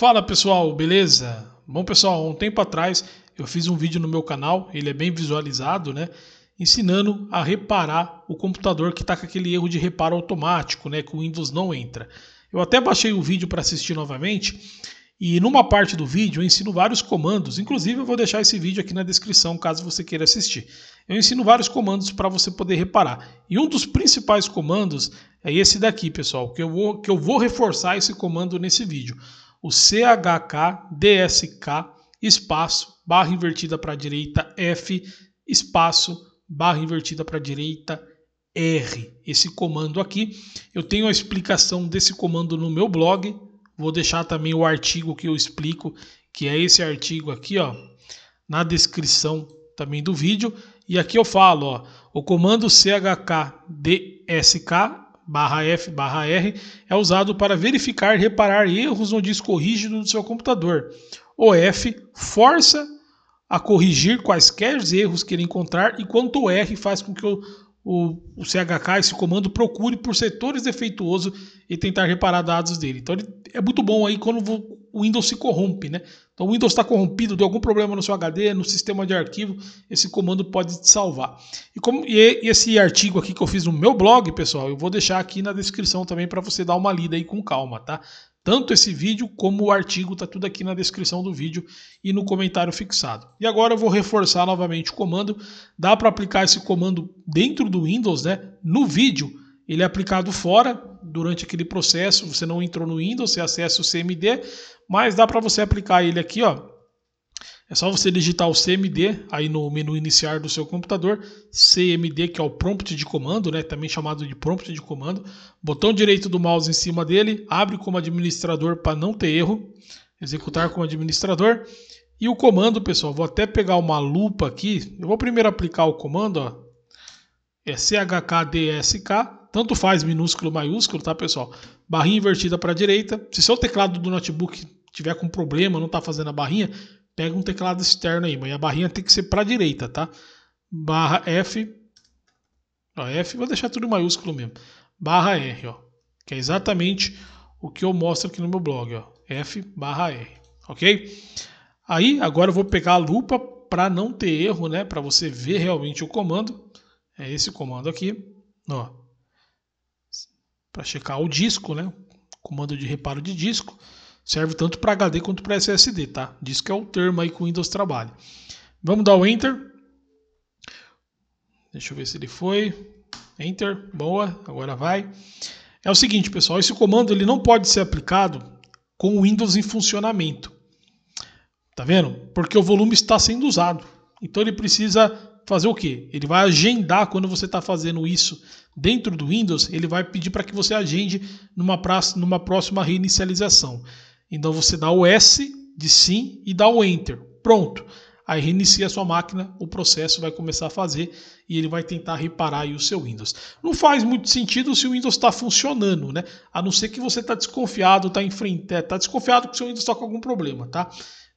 Fala pessoal, beleza? Bom pessoal, um tempo atrás eu fiz um vídeo no meu canal, ele é bem visualizado, né? Ensinando a reparar o computador que está com aquele erro de reparo automático, né? Que o Windows não entra. Eu até baixei o vídeo para assistir novamente e numa parte do vídeo eu ensino vários comandos, inclusive eu vou deixar esse vídeo aqui na descrição caso você queira assistir. Eu ensino vários comandos para você poder reparar. E um dos principais comandos é esse daqui, pessoal, que eu vou, que eu vou reforçar esse comando nesse vídeo o CHK DSK espaço barra invertida para a direita F espaço barra invertida para a direita R. Esse comando aqui, eu tenho a explicação desse comando no meu blog. Vou deixar também o artigo que eu explico, que é esse artigo aqui, ó, na descrição também do vídeo. E aqui eu falo, ó, o comando CHK DSK barra F barra R é usado para verificar e reparar erros no disco rígido do seu computador. O F força a corrigir quaisquer erros que ele encontrar, enquanto o R faz com que o, o, o CHK, esse comando, procure por setores defeituosos e tentar reparar dados dele. Então ele, é muito bom aí quando o Windows se corrompe, né? Então o Windows está corrompido, deu algum problema no seu HD, no sistema de arquivo, esse comando pode te salvar. E, como, e esse artigo aqui que eu fiz no meu blog, pessoal, eu vou deixar aqui na descrição também para você dar uma lida aí com calma, tá? Tanto esse vídeo como o artigo está tudo aqui na descrição do vídeo e no comentário fixado. E agora eu vou reforçar novamente o comando. Dá para aplicar esse comando dentro do Windows, né? No vídeo ele é aplicado fora, durante aquele processo, você não entrou no Windows, você acessa o CMD, mas dá para você aplicar ele aqui, ó. É só você digitar o CMD aí no menu iniciar do seu computador, CMD que é o prompt de comando, né, também chamado de prompt de comando. Botão direito do mouse em cima dele, abre como administrador para não ter erro, executar como administrador. E o comando, pessoal, vou até pegar uma lupa aqui. Eu vou primeiro aplicar o comando, ó. É chkdsk tanto faz minúsculo, maiúsculo, tá, pessoal? Barrinha invertida para a direita. Se seu teclado do notebook tiver com problema, não está fazendo a barrinha, pega um teclado externo aí, mas a barrinha tem que ser para a direita, tá? Barra F. Ó, F, vou deixar tudo maiúsculo mesmo. Barra R, ó. Que é exatamente o que eu mostro aqui no meu blog, ó. F barra R, ok? Aí, agora eu vou pegar a lupa para não ter erro, né? Para você ver realmente o comando. É esse comando aqui, ó para checar o disco, né? Comando de reparo de disco. Serve tanto para HD quanto para SSD, tá? Disco é o termo aí que o Windows trabalha. Vamos dar o Enter. Deixa eu ver se ele foi. Enter, boa, agora vai. É o seguinte, pessoal, esse comando ele não pode ser aplicado com o Windows em funcionamento. Tá vendo? Porque o volume está sendo usado. Então ele precisa fazer o quê? Ele vai agendar quando você está fazendo isso dentro do Windows, ele vai pedir para que você agende numa, praça, numa próxima reinicialização. Então você dá o S de sim e dá o Enter. Pronto. Aí reinicia a sua máquina, o processo vai começar a fazer e ele vai tentar reparar o seu Windows. Não faz muito sentido se o Windows está funcionando, né? A não ser que você está desconfiado, está enfrentando, está é, desconfiado que o seu Windows está com algum problema, tá?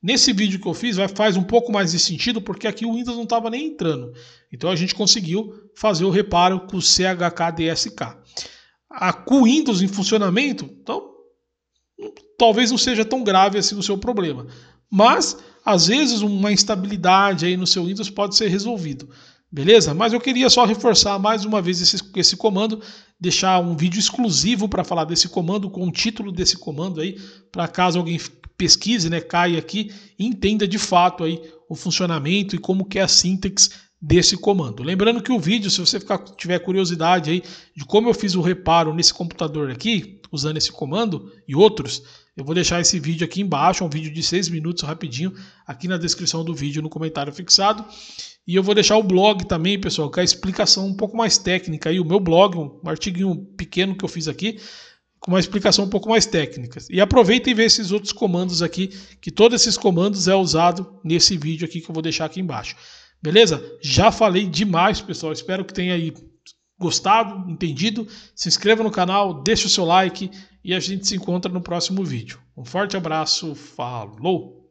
Nesse vídeo que eu fiz vai, faz um pouco mais de sentido porque aqui o Windows não estava nem entrando. Então a gente conseguiu fazer o reparo com o CHKDSK. A com Windows em funcionamento, então talvez não seja tão grave assim o seu problema. Mas às vezes uma instabilidade aí no seu Windows pode ser resolvido. Beleza? Mas eu queria só reforçar mais uma vez esse, esse comando deixar um vídeo exclusivo para falar desse comando, com o título desse comando aí, para caso alguém pesquise, né, caia aqui e entenda de fato aí o funcionamento e como que é a sintaxe desse comando. Lembrando que o vídeo, se você ficar, tiver curiosidade aí de como eu fiz o reparo nesse computador aqui, usando esse comando e outros, eu vou deixar esse vídeo aqui embaixo, é um vídeo de 6 minutos rapidinho, aqui na descrição do vídeo, no comentário fixado. E eu vou deixar o blog também, pessoal, com é a explicação um pouco mais técnica. E o meu blog, um artiguinho pequeno que eu fiz aqui, com uma explicação um pouco mais técnica. E aproveita e vê esses outros comandos aqui, que todos esses comandos é usado nesse vídeo aqui que eu vou deixar aqui embaixo. Beleza? Já falei demais, pessoal. Espero que tenha aí gostado, entendido, se inscreva no canal, deixe o seu like e a gente se encontra no próximo vídeo. Um forte abraço, falou!